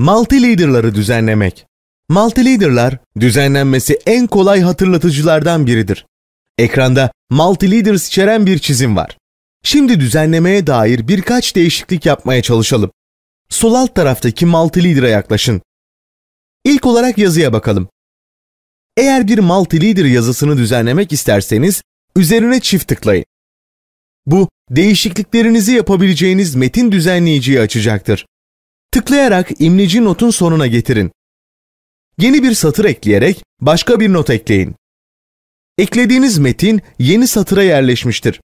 Multi-Leader'ları düzenlemek. Multi-Leader'lar düzenlenmesi en kolay hatırlatıcılardan biridir. Ekranda Multi-Leaders içeren bir çizim var. Şimdi düzenlemeye dair birkaç değişiklik yapmaya çalışalım. Sol alt taraftaki Multi-Leader'a yaklaşın. İlk olarak yazıya bakalım. Eğer bir Multi-Leader yazısını düzenlemek isterseniz üzerine çift tıklayın. Bu değişikliklerinizi yapabileceğiniz metin düzenleyiciyi açacaktır. Tıklayarak imleci notun sonuna getirin. Yeni bir satır ekleyerek başka bir not ekleyin. Eklediğiniz metin yeni satıra yerleşmiştir.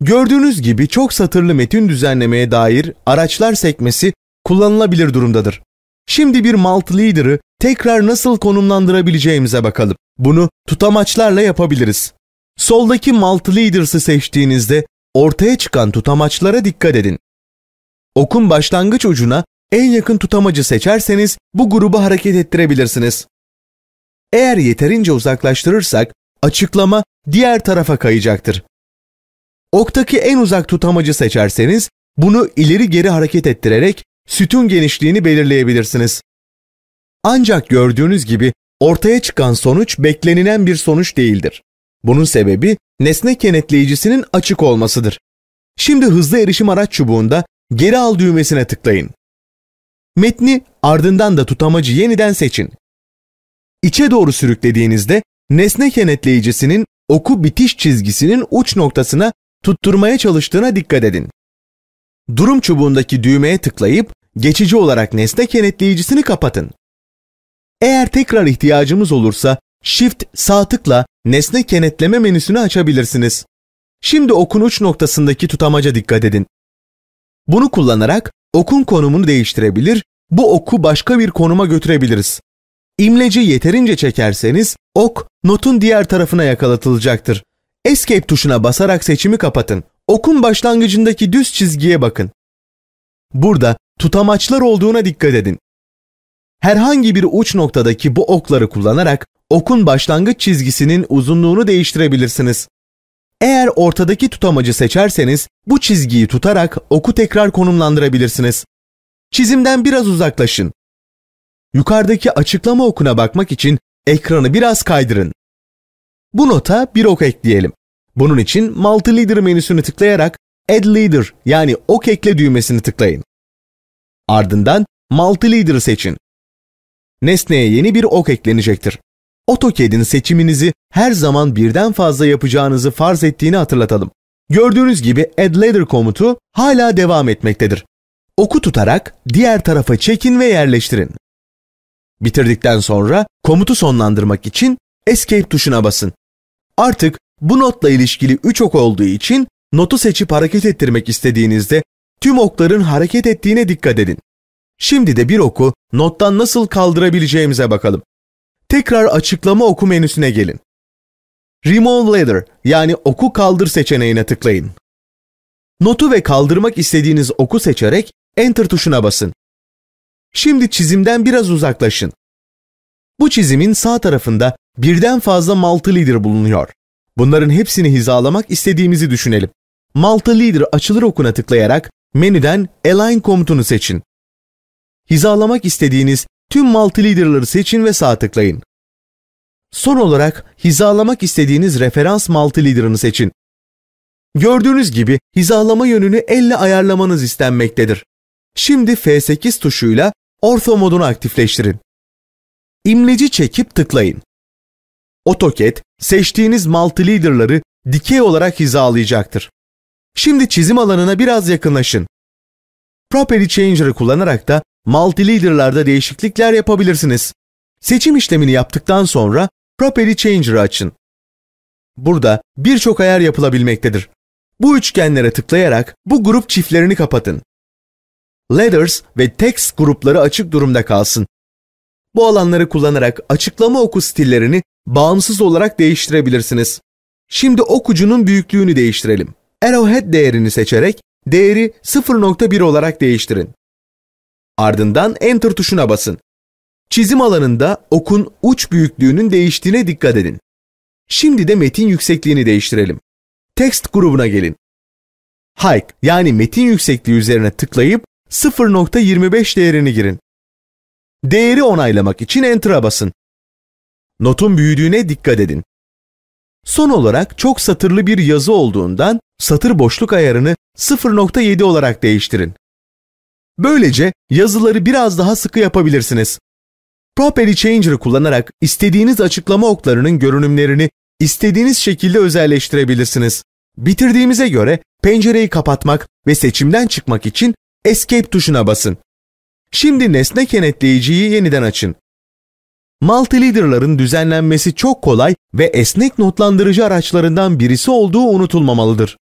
Gördüğünüz gibi çok satırlı metin düzenlemeye dair araçlar sekmesi kullanılabilir durumdadır. Şimdi bir malt leader'ı tekrar nasıl konumlandırabileceğimize bakalım. Bunu tutamaçlarla yapabiliriz. Soldaki malt leaders'ı seçtiğinizde ortaya çıkan tutamaçlara dikkat edin. Okun başlangıç ucuna en yakın tutamacı seçerseniz bu grubu hareket ettirebilirsiniz. Eğer yeterince uzaklaştırırsak açıklama diğer tarafa kayacaktır. Oktaki en uzak tutamacı seçerseniz bunu ileri geri hareket ettirerek sütun genişliğini belirleyebilirsiniz. Ancak gördüğünüz gibi ortaya çıkan sonuç beklenilen bir sonuç değildir. Bunun sebebi nesne kenetleyicisinin açık olmasıdır. Şimdi hızlı erişim araç çubuğunda geri al düğmesine tıklayın. Metni ardından da tutamacı yeniden seçin. İçe doğru sürüklediğinizde nesne kenetleyicisinin oku bitiş çizgisinin uç noktasına tutturmaya çalıştığına dikkat edin. Durum çubuğundaki düğmeye tıklayıp geçici olarak nesne kenetleyicisini kapatın. Eğer tekrar ihtiyacımız olursa Shift sağ tıkla nesne kenetleme menüsünü açabilirsiniz. Şimdi okun uç noktasındaki tutamaca dikkat edin. Bunu kullanarak Okun konumunu değiştirebilir, bu oku başka bir konuma götürebiliriz. İmleci yeterince çekerseniz ok notun diğer tarafına yakalatılacaktır. Escape tuşuna basarak seçimi kapatın. Okun başlangıcındaki düz çizgiye bakın. Burada tutamaçlar olduğuna dikkat edin. Herhangi bir uç noktadaki bu okları kullanarak okun başlangıç çizgisinin uzunluğunu değiştirebilirsiniz. Eğer ortadaki tutamacı seçerseniz bu çizgiyi tutarak oku tekrar konumlandırabilirsiniz. Çizimden biraz uzaklaşın. Yukarıdaki açıklama okuna bakmak için ekranı biraz kaydırın. Bu nota bir ok ekleyelim. Bunun için Multi Leader menüsünü tıklayarak Add Leader yani ok ekle düğmesini tıklayın. Ardından Multi Leader'ı seçin. Nesneye yeni bir ok eklenecektir. AutoCAD'in seçiminizi her zaman birden fazla yapacağınızı farz ettiğini hatırlatalım. Gördüğünüz gibi add ladder komutu hala devam etmektedir. Oku tutarak diğer tarafa çekin ve yerleştirin. Bitirdikten sonra komutu sonlandırmak için escape tuşuna basın. Artık bu notla ilişkili 3 ok olduğu için notu seçip hareket ettirmek istediğinizde tüm okların hareket ettiğine dikkat edin. Şimdi de bir oku nottan nasıl kaldırabileceğimize bakalım tekrar açıklama oku menüsüne gelin. Remove Ladder yani oku kaldır seçeneğine tıklayın. Notu ve kaldırmak istediğiniz oku seçerek Enter tuşuna basın. Şimdi çizimden biraz uzaklaşın. Bu çizimin sağ tarafında birden fazla Multi Leader bulunuyor. Bunların hepsini hizalamak istediğimizi düşünelim. Multi Leader açılır okuna tıklayarak menüden Align komutunu seçin. Hizalamak istediğiniz Tüm multi leader'ları seçin ve sağ tıklayın. Son olarak hizalamak istediğiniz referans multi leader'ını seçin. Gördüğünüz gibi hizalama yönünü elle ayarlamanız istenmektedir. Şimdi F8 tuşuyla ortho modunu aktifleştirin. İmleci çekip tıklayın. AutoCAD seçtiğiniz multi leader'ları dikey olarak hizalayacaktır. Şimdi çizim alanına biraz yakınlaşın. Property Changer'ı kullanarak da Multi-Leader'larda değişiklikler yapabilirsiniz. Seçim işlemini yaptıktan sonra Property Changer'ı açın. Burada birçok ayar yapılabilmektedir. Bu üçgenlere tıklayarak bu grup çiftlerini kapatın. Letters ve text grupları açık durumda kalsın. Bu alanları kullanarak açıklama oku stillerini bağımsız olarak değiştirebilirsiniz. Şimdi okucunun büyüklüğünü değiştirelim. Arrowhead değerini seçerek değeri 0.1 olarak değiştirin. Ardından Enter tuşuna basın. Çizim alanında okun uç büyüklüğünün değiştiğine dikkat edin. Şimdi de metin yüksekliğini değiştirelim. Text grubuna gelin. Height yani metin yüksekliği üzerine tıklayıp 0.25 değerini girin. Değeri onaylamak için Enter'a basın. Notun büyüdüğüne dikkat edin. Son olarak çok satırlı bir yazı olduğundan satır boşluk ayarını 0.7 olarak değiştirin. Böylece yazıları biraz daha sıkı yapabilirsiniz. Property Changer'ı kullanarak istediğiniz açıklama oklarının görünümlerini istediğiniz şekilde özelleştirebilirsiniz. Bitirdiğimize göre pencereyi kapatmak ve seçimden çıkmak için Escape tuşuna basın. Şimdi nesne kenetleyiciyi yeniden açın. multi düzenlenmesi çok kolay ve esnek notlandırıcı araçlarından birisi olduğu unutulmamalıdır.